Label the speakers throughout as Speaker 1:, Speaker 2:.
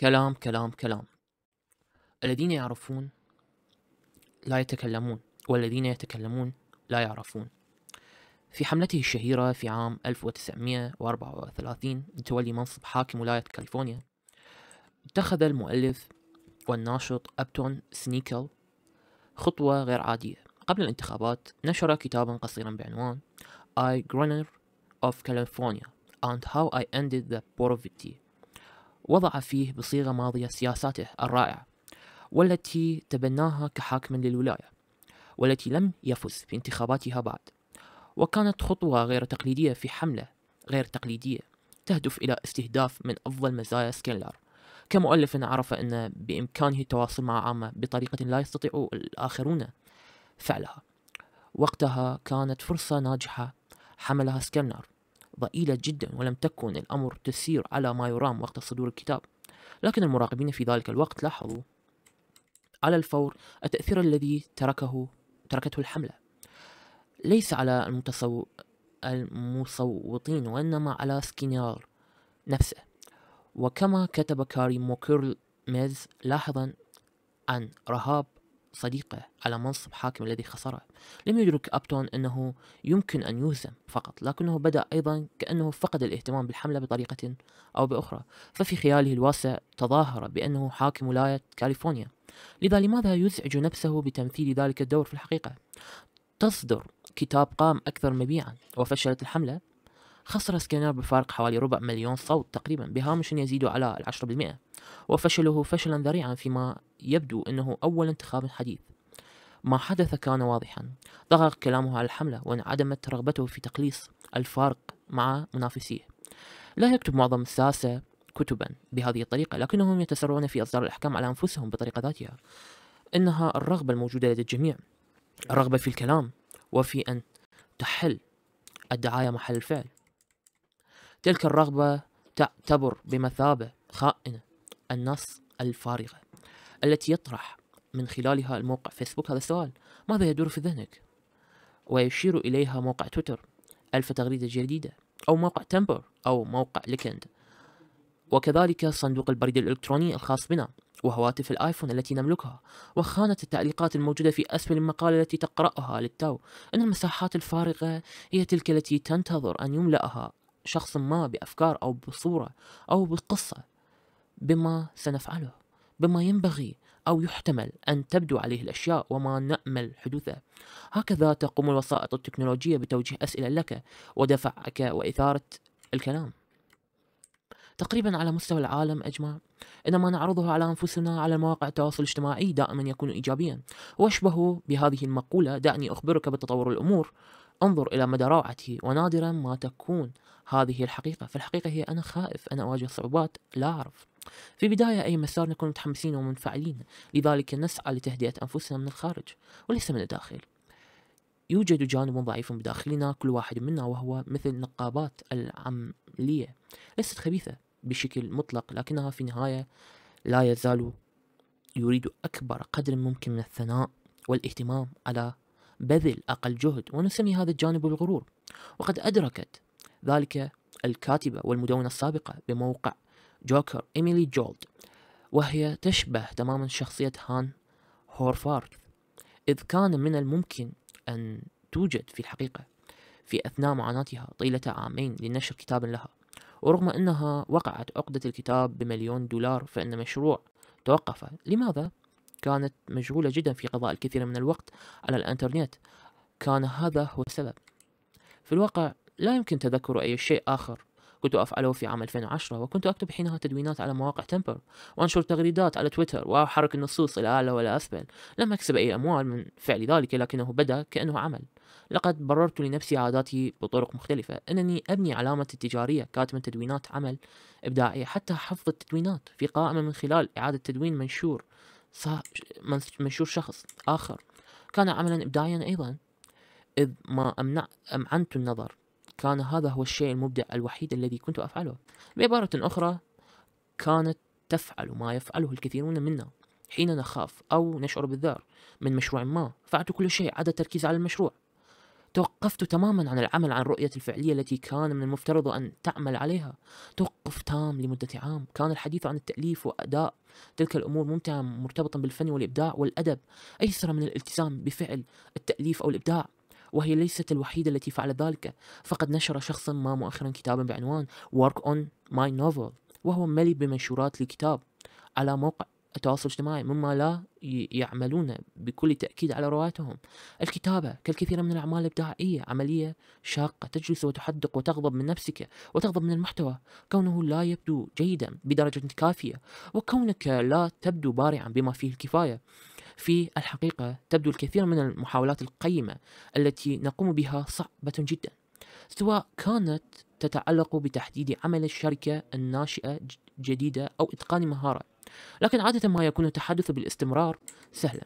Speaker 1: كلام كلام كلام الذين يعرفون لا يتكلمون والذين يتكلمون لا يعرفون في حملته الشهيرة في عام 1934 لتولي منصب حاكم ولاية كاليفورنيا اتخذ المؤلف والناشط أبتون سنيكل خطوة غير عادية قبل الانتخابات نشر كتابا قصيرا بعنوان I Grunner of California and How I Ended the Poverty وضع فيه بصيغة ماضية سياساته الرائعة والتي تبناها كحاكم للولاية والتي لم يفز في انتخاباتها بعد وكانت خطوة غير تقليدية في حملة غير تقليدية تهدف إلى استهداف من أفضل مزايا سكيلر كمؤلف عرف أن بإمكانه التواصل مع عامة بطريقة لا يستطيع الآخرون فعلها وقتها كانت فرصة ناجحة حملها سكيلر ضئيلة جدا ولم تكن الأمر تسير على ما يرام وقت صدور الكتاب لكن المراقبين في ذلك الوقت لاحظوا على الفور التأثير الذي تركه تركته الحملة ليس على المتصو... المصوتين وإنما على سكينار نفسه وكما كتب كاري ميز لاحظا عن رهاب صديقه على منصب حاكم الذي خسره لم يدرك أبتون أنه يمكن أن يهزم فقط لكنه بدأ أيضا كأنه فقد الاهتمام بالحملة بطريقة أو بأخرى ففي خياله الواسع تظاهر بأنه حاكم ولاية كاليفورنيا لذا لماذا يزعج نفسه بتمثيل ذلك الدور في الحقيقة؟ تصدر كتاب قام أكثر مبيعا وفشلت الحملة خسر سكانر بفارق حوالي ربع مليون صوت تقريبا بهامش يزيد على العشرة بالمئة وفشله فشلا ذريعا فيما يبدو أنه أول انتخاب حديث ما حدث كان واضحا ضغط كلامه على الحملة وانعدمت رغبته في تقليص الفارق مع منافسيه لا يكتب معظم الساسة كتبا بهذه الطريقة لكنهم يتسرعون في إصدار الأحكام على أنفسهم بطريقة ذاتها إنها الرغبة الموجودة لدى الجميع الرغبة في الكلام وفي أن تحل الدعاية محل الفعل تلك الرغبة تعتبر بمثابة خائنة النص الفارغة التي يطرح من خلالها الموقع فيسبوك هذا السؤال ماذا يدور في ذهنك؟ ويشير إليها موقع تويتر ألف تغريدة جديدة أو موقع تمبر أو موقع ليكند وكذلك صندوق البريد الإلكتروني الخاص بنا وهواتف الآيفون التي نملكها وخانة التعليقات الموجودة في أسفل المقالة التي تقرأها للتو إن المساحات الفارغة هي تلك التي تنتظر أن يملأها شخص ما بأفكار أو بصورة أو بقصة بما سنفعله بما ينبغي أو يحتمل أن تبدو عليه الأشياء وما نأمل حدوثه هكذا تقوم الوسائط التكنولوجية بتوجيه أسئلة لك ودفعك وإثارة الكلام تقريبا على مستوى العالم أجمع إن ما نعرضه على أنفسنا على مواقع التواصل الاجتماعي دائما يكون إيجابيا وأشبه بهذه المقولة دعني أخبرك بتطور الأمور أنظر إلى مدى روعتي ونادرا ما تكون هذه الحقيقة فالحقيقة هي أنا خائف أنا أواجه صعوبات لا أعرف في بداية أي مسار نكون متحمسين ومنفعلين لذلك نسعى لتهدئة أنفسنا من الخارج وليس من الداخل يوجد جانب ضعيف بداخلنا كل واحد منا وهو مثل نقابات العملية ليست خبيثة بشكل مطلق لكنها في النهاية لا يزال يريد أكبر قدر ممكن من الثناء والاهتمام على بذل أقل جهد ونسمي هذا الجانب الغرور وقد أدركت ذلك الكاتبة والمدونة السابقة بموقع جوكر إيميلي جولد وهي تشبه تماما شخصية هان هورفارد إذ كان من الممكن أن توجد في الحقيقة في أثناء معاناتها طيلة عامين لنشر كتاب لها ورغم أنها وقعت عقدة الكتاب بمليون دولار فإن مشروع توقف لماذا؟ كانت مشغولة جدا في قضاء الكثير من الوقت على الإنترنت كان هذا هو السبب في الواقع لا يمكن تذكر أي شيء آخر كنت أفعله في عام 2010 وكنت أكتب حينها تدوينات على مواقع تمبر وأنشر تغريدات على تويتر وأحرك النصوص إلى أعلى ولا أسفل لم أكسب أي أموال من فعل ذلك لكنه بدا كأنه عمل لقد بررت لنفسي عاداتي بطرق مختلفة أنني أبني علامة تجارية كاتبا تدوينات عمل إبداعية حتى حفظ التدوينات في قائمة من خلال إعادة تدوين منشور منشور شخص آخر كان عملا إبداعيا أيضا إذ ما أمنع أمعنت النظر كان هذا هو الشيء المبدع الوحيد الذي كنت أفعله بعبارة أخرى كانت تفعل ما يفعله الكثيرون منا حين نخاف أو نشعر بالذعر من مشروع ما فعلت كل شيء عدا التركيز على المشروع توقفت تماما عن العمل عن الرؤية الفعلية التي كان من المفترض أن تعمل عليها توقف تام لمدة عام كان الحديث عن التأليف وأداء تلك الأمور ممتعة مرتبطا بالفن والإبداع والأدب أيسر من الالتزام بفعل التأليف أو الإبداع وهي ليست الوحيدة التي فعلت ذلك فقد نشر شخص ما مؤخرا كتابا بعنوان Work on My Novel وهو مليء بمنشورات لكتاب على موقع التواصل الاجتماعي مما لا يعملون بكل تأكيد على روايتهم الكتابة كالكثير من الأعمال الإبداعية عملية شاقة تجلس وتحدق وتغضب من نفسك وتغضب من المحتوى كونه لا يبدو جيدا بدرجة كافية وكونك لا تبدو بارعا بما فيه الكفاية في الحقيقة تبدو الكثير من المحاولات القيمة التي نقوم بها صعبة جدا سواء كانت تتعلق بتحديد عمل الشركة الناشئة جديدة أو إتقان مهارة لكن عادة ما يكون التحدث بالاستمرار سهلا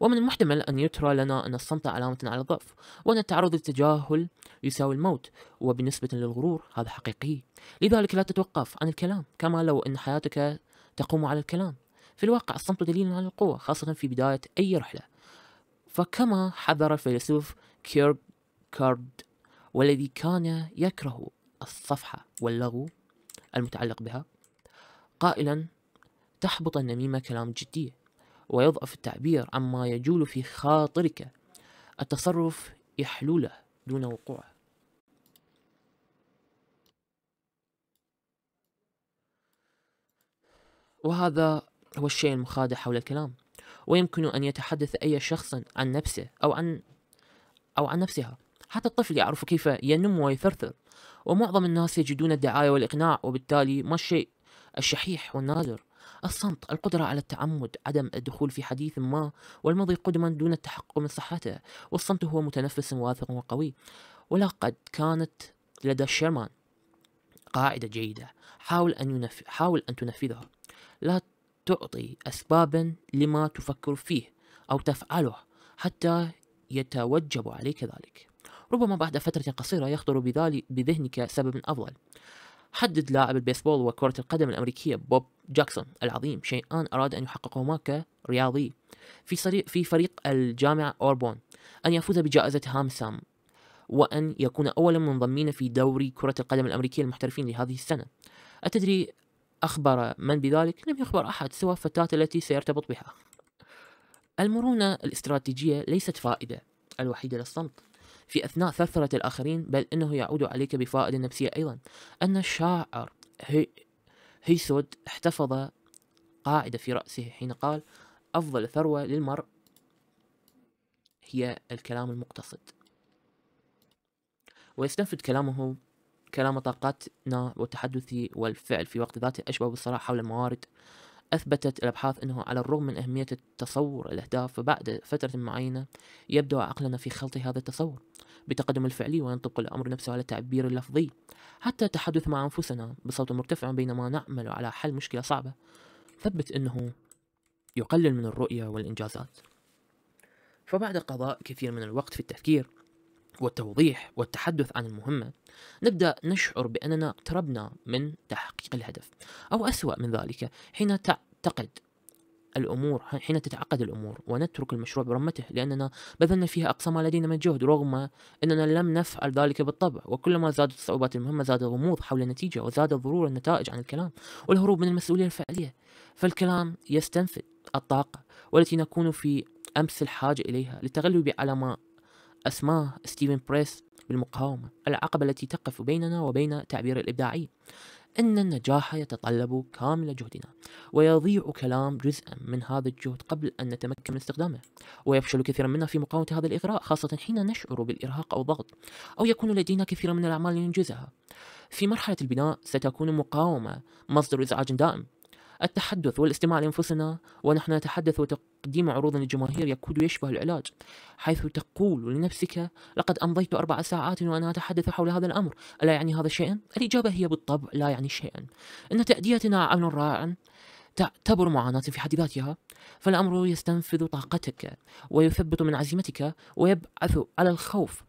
Speaker 1: ومن المحتمل أن يترى لنا أن الصمت علامة على الضعف وأن التعرض للتجاهل يساوي الموت وبالنسبة للغرور هذا حقيقي لذلك لا تتوقف عن الكلام كما لو أن حياتك تقوم على الكلام في الواقع الصمت دليل على القوة خاصة في بداية أي رحلة فكما حذر الفيلسوف كيرب كارد والذي كان يكره الصفحة واللغو المتعلق بها قائلا تحبط النميمة كلام جدية ويضعف التعبير عما يجول في خاطرك التصرف يحلوله دون وقوعه وهذا هو الشيء المخادع حول الكلام ويمكن أن يتحدث أي شخص عن نفسه أو عن أو عن نفسها حتى الطفل يعرف كيف ينم ويثرثر ومعظم الناس يجدون الدعاية والإقناع وبالتالي ما الشيء الشحيح والنادر الصمت القدرة على التعمد عدم الدخول في حديث ما والمضي قدما دون التحقق من صحته والصمت هو متنفس واثق وقوي ولقد كانت لدى شيرمان قاعدة جيدة حاول أن, ينف... حاول أن تنفذها لا تعطي أسبابا لما تفكر فيه أو تفعله حتى يتوجب عليك ذلك ربما بعد فترة قصيرة يخطر بذلك بذهنك سبب أفضل حدد لاعب البيسبول وكرة القدم الأمريكية بوب جاكسون العظيم شيئان أراد أن يحققهما كرياضي في, في فريق الجامعة أوربون أن يفوز بجائزة هامسام وأن يكون أول منضمين في دوري كرة القدم الأمريكية المحترفين لهذه السنة أتدري أخبر من بذلك؟ لم يخبر أحد سوى الفتاة التي سيرتبط بها المرونة الاستراتيجية ليست فائدة الوحيدة للصمت في أثناء ثرثرة الآخرين بل أنه يعود عليك بفائدة نفسية أيضا أن الشاعر هي هيسود احتفظ قاعدة في رأسه حين قال أفضل ثروة للمرء هي الكلام المقتصد ويستنفد كلامه كلام طاقتنا والتحدث والفعل في وقت ذاته أشبه بالصراع حول الموارد أثبتت الأبحاث أنه على الرغم من أهمية التصور الأهداف فبعد فترة معينة يبدو عقلنا في خلط هذا التصور بتقدم الفعلي وينطبق الأمر نفسه على التعبير اللفظي حتى التحدث مع أنفسنا بصوت مرتفع بينما نعمل على حل مشكلة صعبة ثبت أنه يقلل من الرؤية والإنجازات فبعد قضاء كثير من الوقت في التفكير والتوضيح والتحدث عن المهمة نبدأ نشعر بأننا اقتربنا من تحقيق الهدف أو أسوأ من ذلك حين تعتقد الأمور حين تتعقد الأمور ونترك المشروع برمته لأننا بذلنا فيها أقصى ما لدينا من جهد رغم أننا لم نفعل ذلك بالطبع وكلما زادت صعوبات المهمة زاد الغموض حول النتيجة وزاد ضرور النتائج عن الكلام والهروب من المسؤولية الفعلية فالكلام يستنفذ الطاقة والتي نكون في أمس الحاجة إليها للتغلب على ما أسماه ستيفن بريس بالمقاومة العقبة التي تقف بيننا وبين تعبير الإبداعي أن النجاح يتطلب كامل جهدنا ويضيع كلام جزءا من هذا الجهد قبل أن نتمكن من استخدامه ويفشل كثيرا منا في مقاومة هذا الإغراء خاصة حين نشعر بالإرهاق أو الضغط أو يكون لدينا كثير من الأعمال لننجزها في مرحلة البناء ستكون المقاومة مصدر إزعاج دائم التحدث والاستماع لأنفسنا ونحن نتحدث وتقديم عروض للجماهير يكاد يشبه العلاج حيث تقول لنفسك لقد أمضيت أربع ساعات وأنا أتحدث حول هذا الأمر ألا يعني هذا شيئا؟ الإجابة هي بالطبع لا يعني شيئا إن تأديتنا عمل رائع تعتبر معاناة في حد ذاتها فالأمر يستنفذ طاقتك ويثبت من عزيمتك ويبعث على الخوف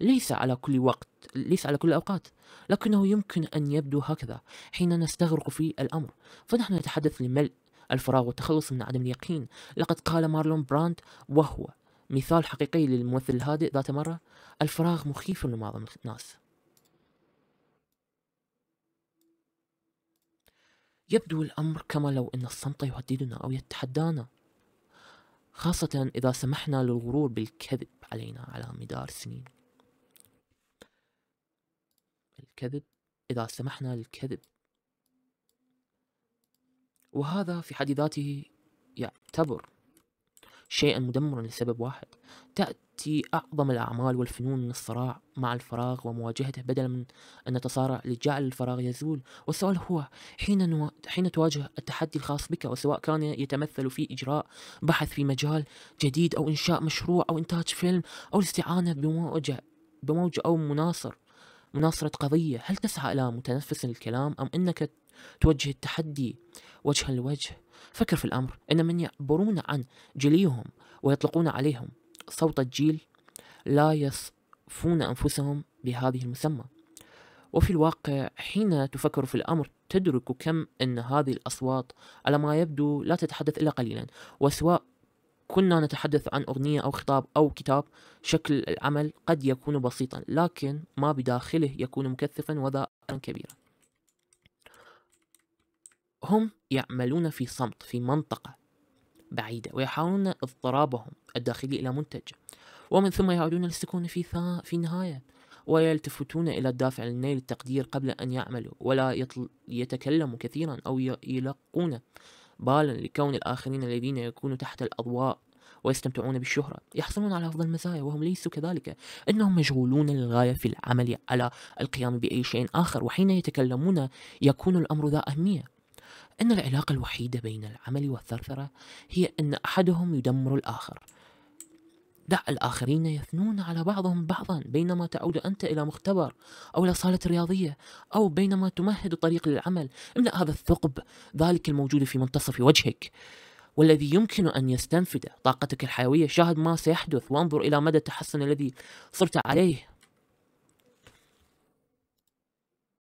Speaker 1: ليس على كل وقت ليس على كل الأوقات لكنه يمكن أن يبدو هكذا حين نستغرق في الأمر فنحن نتحدث لملء الفراغ والتخلص من عدم اليقين لقد قال مارلون براند وهو مثال حقيقي للممثل الهادئ ذات مرة الفراغ مخيف لمعظم الناس يبدو الأمر كما لو أن الصمت يهددنا أو يتحدانا خاصة إذا سمحنا للغرور بالكذب علينا على مدار السنين الكذب إذا سمحنا للكذب وهذا في حد ذاته يعتبر شيئا مدمرا لسبب واحد تأتي أعظم الأعمال والفنون من الصراع مع الفراغ ومواجهته بدلا من أن نتصارع لجعل الفراغ يزول والسؤال هو حين, نو... حين تواجه التحدي الخاص بك وسواء كان يتمثل في إجراء بحث في مجال جديد أو إنشاء مشروع أو إنتاج فيلم أو الاستعانة بموجة بموجة أو مناصر مناصرة قضية هل تسعى إلى متنفس الكلام أم أنك توجه التحدي وجها لوجه فكر في الأمر إن من يعبرون عن جليهم ويطلقون عليهم صوت الجيل لا يصفون أنفسهم بهذه المسمى وفي الواقع حين تفكر في الأمر تدرك كم أن هذه الأصوات على ما يبدو لا تتحدث إلا قليلا وسواء كنا نتحدث عن أغنية أو خطاب أو كتاب شكل العمل قد يكون بسيطا لكن ما بداخله يكون مكثفا وذا كبيرا هم يعملون في صمت في منطقة بعيدة ويحاولون اضطرابهم الداخلي إلى منتج ومن ثم يعودون للسكون في, ثا... في النهاية ويلتفتون إلى الدافع للنيل التقدير قبل أن يعملوا ولا يتكلموا كثيرا أو يلقون بالا لكون الآخرين الذين يكونوا تحت الأضواء ويستمتعون بالشهرة يحصلون على أفضل المزايا وهم ليسوا كذلك إنهم مشغولون للغاية في العمل على القيام بأي شيء آخر وحين يتكلمون يكون الأمر ذا أهمية إن العلاقة الوحيدة بين العمل والثرثرة هي أن أحدهم يدمر الآخر دع الآخرين يثنون على بعضهم بعضا بينما تعود أنت إلى مختبر أو إلى صالة رياضية أو بينما تمهد الطريق للعمل املأ هذا الثقب ذلك الموجود في منتصف وجهك والذي يمكن أن يستنفد طاقتك الحيوية شاهد ما سيحدث وانظر إلى مدى التحسن الذي صرت عليه